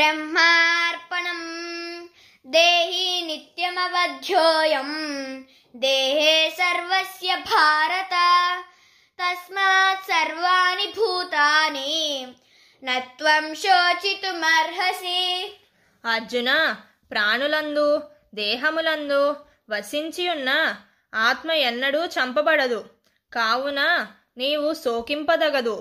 బ్రహ్మార్పణం దేహి నిత్యమవధ్యోయం దేహే సర్వస్య భారత తస్మాత్ సర్వాణి భూతాని నత్వం శోచితుమర్హసి అర్జున ప్రాణులందు దేహములందు వసించియున్న ఆత్మ ఎన్నడూ చంపబడదు కావున నీవు శోకింపదగదు